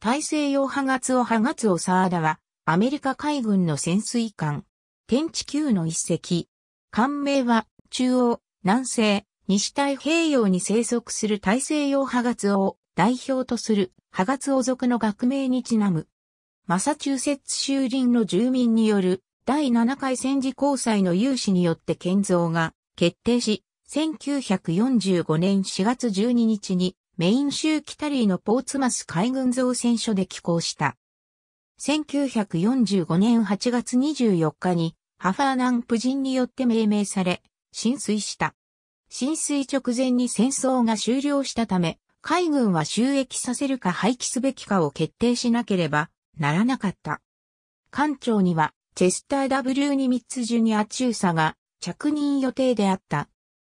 大西洋派月を派月をサーダは、アメリカ海軍の潜水艦、天地級の一隻。艦名は、中央、南西、西太平洋に生息する大西洋派月を代表とする派月王族の学名にちなむ。マサチューセッツ州林の住民による第7回戦時交際の有志によって建造が決定し、1945年4月12日にメイン州キタリーのポーツマス海軍造船所で寄港した。1945年8月24日にハファーナン夫人によって命名され、浸水した。浸水直前に戦争が終了したため、海軍は収益させるか廃棄すべきかを決定しなければならなかった。艦長には、チェスター W ニミッツジュニア中佐が着任予定であった。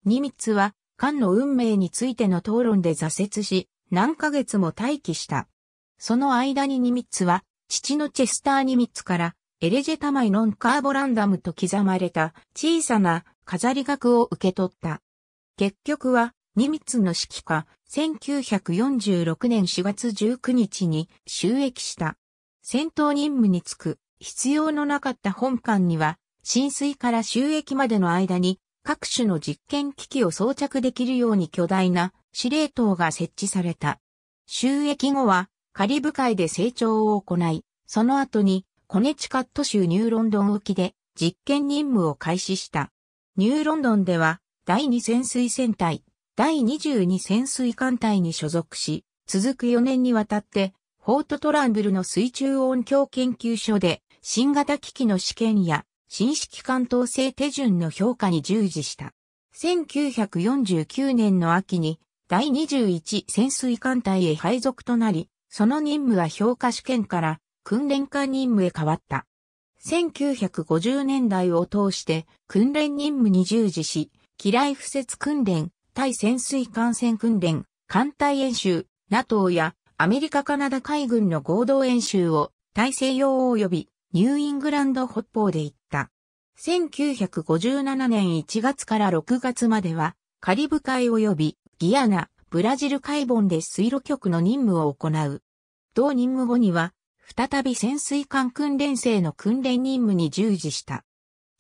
ニミッツは艦の運命についての討論で挫折し、何ヶ月も待機した。その間にニミッツは、父のチェスター・ニミッツから、エレジェタマイノンカーボランダムと刻まれた小さな飾り額を受け取った。結局は、ニミッツの指揮下、1946年4月19日に収益した。戦闘任務に就く必要のなかった本艦には、浸水から収益までの間に各種の実験機器を装着できるように巨大な司令塔が設置された。収益後はカリブ海で成長を行い、その後にコネチカット州ニューロンドン沖で実験任務を開始した。ニューロンドンでは第2潜水船隊、第22潜水艦隊に所属し、続く4年にわたってフォートトランブルの水中音響研究所で新型機器の試験や新式関東制手順の評価に従事した。1949年の秋に第21潜水艦隊へ配属となり、その任務は評価試験から訓練艦任務へ変わった。1950年代を通して訓練任務に従事し、機雷敷設訓練、対潜水艦船訓練、艦隊演習、NATO やアメリカカナダ海軍の合同演習を大西洋及びニューイングランド北方で一1957年1月から6月までは、カリブ海及びギアナ、ブラジル海本で水路局の任務を行う。同任務後には、再び潜水艦訓練生の訓練任務に従事した。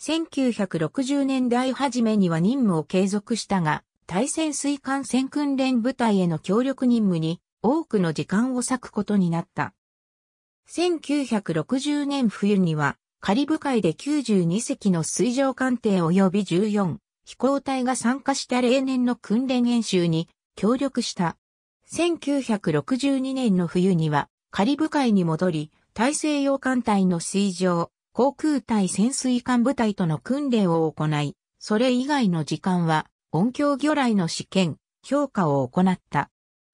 1960年代初めには任務を継続したが、対潜水艦船訓練部隊への協力任務に多くの時間を割くことになった。1960年冬にはカリブ海で92隻の水上艦艇及び14飛行隊が参加した例年の訓練演習に協力した。1962年の冬にはカリブ海に戻り、大西洋艦隊の水上、航空隊潜水艦部隊との訓練を行い、それ以外の時間は音響魚雷の試験、評価を行った。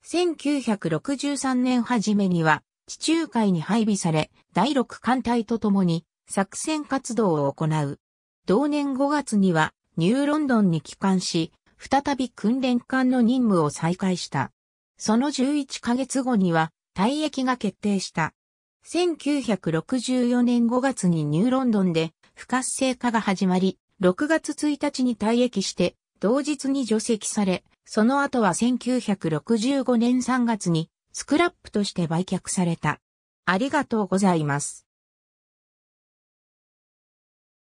1963年初めには地中海に配備され、第6艦隊とともに作戦活動を行う。同年5月にはニューロンドンに帰還し、再び訓練艦の任務を再開した。その11ヶ月後には退役が決定した。1964年5月にニューロンドンで不活性化が始まり、6月1日に退役して、同日に除籍され、その後は1965年3月にスクラップとして売却された。ありがとうございます。